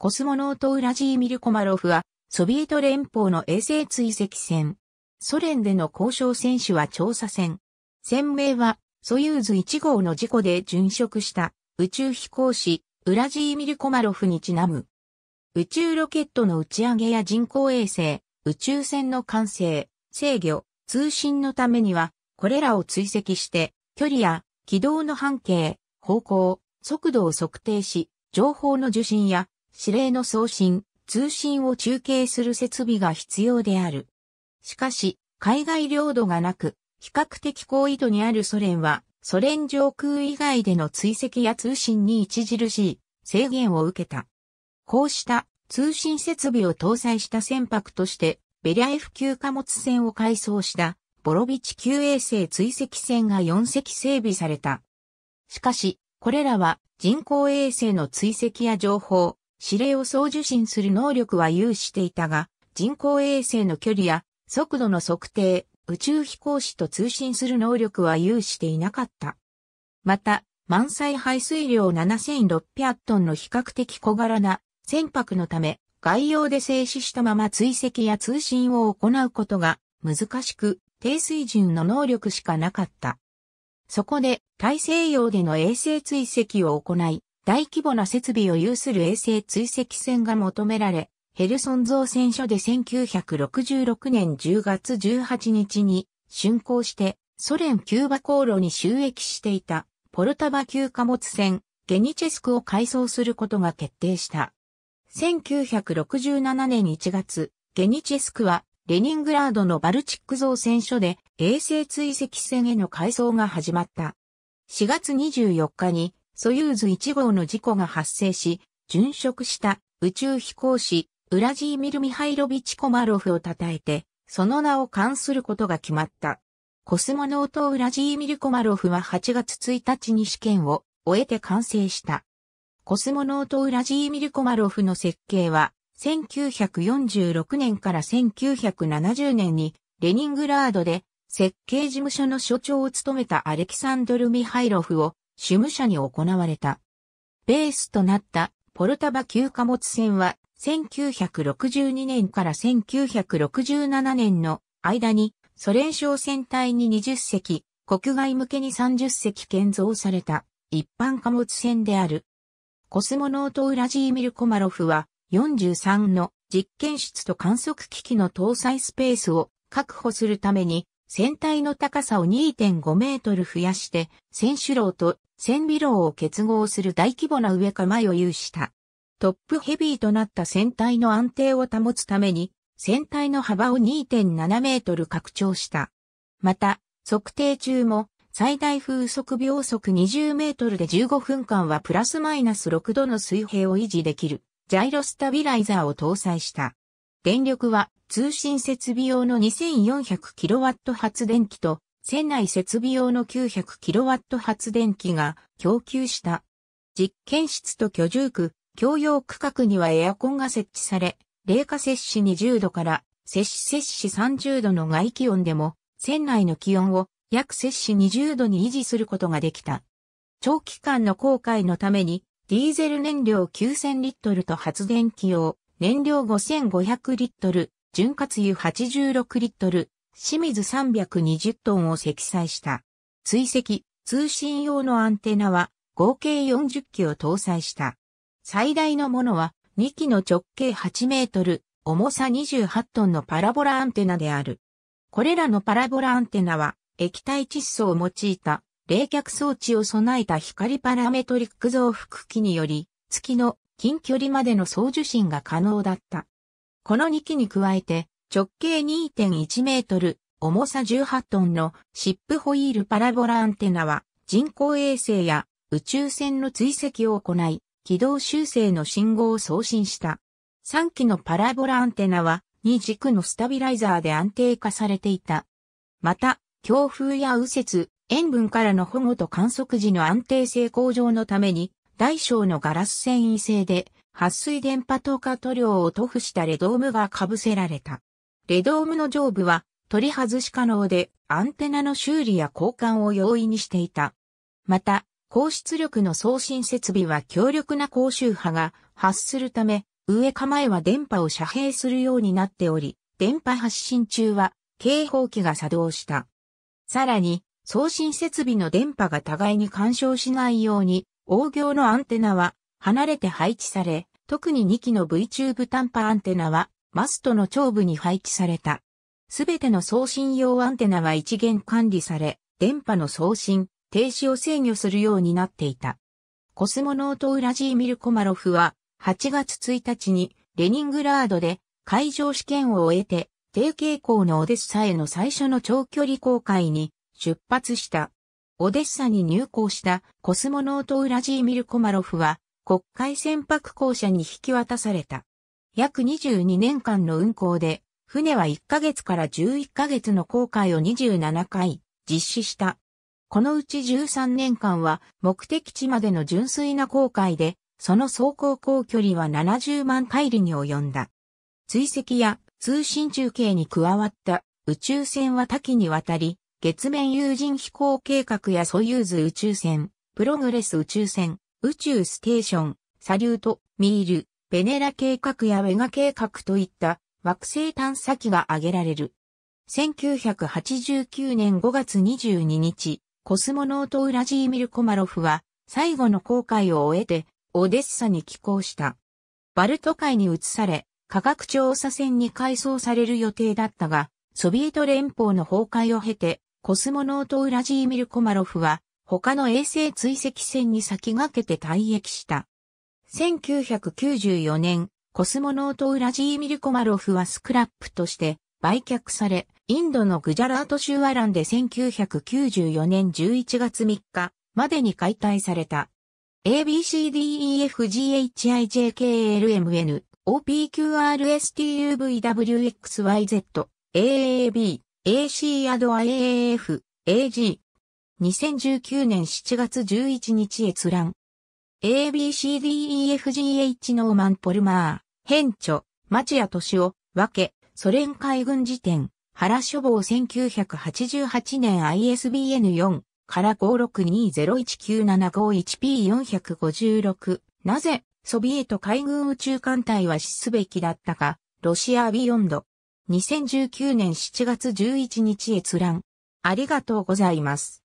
コスモノートウラジーミル・コマロフは、ソビエト連邦の衛星追跡船。ソ連での交渉戦士は調査船。船名は、ソユーズ1号の事故で殉職した宇宙飛行士、ウラジーミル・コマロフにちなむ。宇宙ロケットの打ち上げや人工衛星、宇宙船の完成、制御、通信のためには、これらを追跡して、距離や軌道の半径、方向、速度を測定し、情報の受信や指令の送信、通信を中継する設備が必要である。しかし、海外領土がなく、比較的高緯度にあるソ連は、ソ連上空以外での追跡や通信に著しい制限を受けた。こうした通信設備を搭載した船舶として、ベリャ F 級貨物船を改装したボロビチ級衛星追跡船が4隻整備された。しかし、これらは人工衛星の追跡や情報、指令を送受信する能力は有していたが、人工衛星の距離や速度の測定、宇宙飛行士と通信する能力は有していなかった。また、満載排水量7600トンの比較的小柄な船舶のため、外洋で静止したまま追跡や通信を行うことが難しく、低水準の能力しかなかった。そこで大西洋での衛星追跡を行い、大規模な設備を有する衛星追跡船が求められ、ヘルソン造船所で1966年10月18日に竣工して、ソ連キューバ航路に収益していたポルタバ級貨物船ゲニチェスクを改装することが決定した。1967年1月、ゲニチェスクはレニングラードのバルチック造船所で衛星追跡船への改装が始まった。4月24日にソユーズ1号の事故が発生し、殉職した宇宙飛行士、ウラジーミル・ミハイロビチ・コマロフを称えて、その名を冠することが決まった。コスモノート・ウラジーミル・コマロフは8月1日に試験を終えて完成した。コスモノート・ウラジーミル・コマロフの設計は、1946年から1970年にレニングラードで設計事務所の所長を務めたアレキサンドル・ミハイロフを主務者に行われた。ベースとなったポルタバ級貨物船は1962年から1967年の間にソ連商船隊に20隻、国外向けに30隻建造された一般貨物船である。コスモノートウラジーミル・コマロフは43の実験室と観測機器の搭載スペースを確保するために船体の高さを2.5メートル増やして、船首楼と1尾楼を結合する大規模な上えを有した。トップヘビーとなった船体の安定を保つために、船体の幅を2.7メートル拡張した。また、測定中も、最大風速秒速20メートルで15分間はプラスマイナス6度の水平を維持できる、ジャイロスタビライザーを搭載した。電力は通信設備用の2 4 0 0ット発電機と船内設備用の 900kW 発電機が供給した。実験室と居住区、共用区画にはエアコンが設置され、冷下摂氏20度から摂氏摂氏30度の外気温でも、船内の気温を約摂氏20度に維持することができた。長期間の航海のために、ディーゼル燃料9000リットルと発電機用、燃料5500リットル、潤滑油86リットル、清水320トンを積載した。追跡、通信用のアンテナは合計40機を搭載した。最大のものは2機の直径8メートル、重さ28トンのパラボラアンテナである。これらのパラボラアンテナは液体窒素を用いた冷却装置を備えた光パラメトリック増幅機により月の近距離までの送受信が可能だった。この2機に加えて直径2.1メートル、重さ18トンのシップホイールパラボラアンテナは人工衛星や宇宙船の追跡を行い、軌道修正の信号を送信した。3機のパラボラアンテナは2軸のスタビライザーで安定化されていた。また、強風や右折、塩分からの保護と観測時の安定性向上のために、大小のガラス繊維製で、撥水電波透過塗料を塗布したレドームが被せられた。レドームの上部は取り外し可能でアンテナの修理や交換を容易にしていた。また、高出力の送信設備は強力な高周波が発するため、上構えは電波を遮蔽するようになっており、電波発信中は警報器が作動した。さらに、送信設備の電波が互いに干渉しないように、大行のアンテナは離れて配置され、特に2機の V チューブ短波アンテナはマストの頂部に配置された。すべての送信用アンテナは一元管理され、電波の送信、停止を制御するようになっていた。コスモノートウラジーミル・コマロフは、8月1日にレニングラードで海上試験を終えて、低傾向のオデッサへの最初の長距離航海に出発した。オデッサに入港したコスモノートウラジーミル・コマロフは、国会船舶公社に引き渡された。約22年間の運航で、船は1ヶ月から11ヶ月の航海を27回実施した。このうち13年間は目的地までの純粋な航海で、その走行航距離は70万海里に及んだ。追跡や通信中継に加わった宇宙船は多岐にわたり、月面有人飛行計画やソユーズ宇宙船、プログレス宇宙船、宇宙ステーション、サリュート、ミール、ベネラ計画やウェガ計画といった惑星探査機が挙げられる。1989年5月22日、コスモノートウラジーミル・コマロフは最後の航海を終えてオデッサに寄港した。バルト海に移され、科学調査船に改装される予定だったが、ソビエト連邦の崩壊を経て、コスモノートウラジーミル・コマロフは他の衛星追跡船に先駆けて退役した。1994年、コスモノートウラジーミルコマロフはスクラップとして売却され、インドのグジャラート州アランで1994年11月3日までに解体された。ABCDEFGHIJKLMN OPQRSTUVWXYZ AAB AC アド IAF AG 2019年7月11日閲覧 ABCDEFGH ノーマン・ポルマー、ヘンマチ町屋敏夫、分け、ソ連海軍辞典、原書房1988年 ISBN 4から562019751 P456。なぜ、ソビエト海軍宇宙艦隊は死すべきだったか、ロシアビヨンド。2019年7月11日閲覧。ありがとうございます。